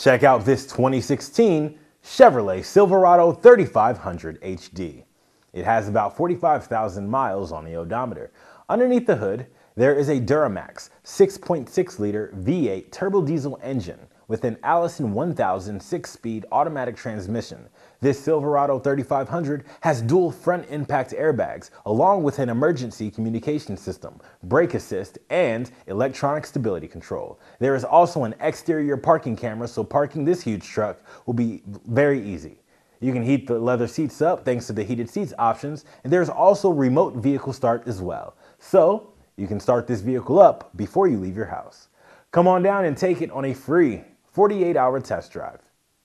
Check out this 2016 Chevrolet Silverado 3500 HD. It has about 45,000 miles on the odometer. Underneath the hood, there is a Duramax 6.6 liter V8 turbo diesel engine with an Allison 1000 six speed automatic transmission. This Silverado 3500 has dual front impact airbags along with an emergency communication system, brake assist, and electronic stability control. There is also an exterior parking camera, so parking this huge truck will be very easy. You can heat the leather seats up thanks to the heated seats options, and there's also remote vehicle start as well. So, you can start this vehicle up before you leave your house. Come on down and take it on a free 48 hour test drive.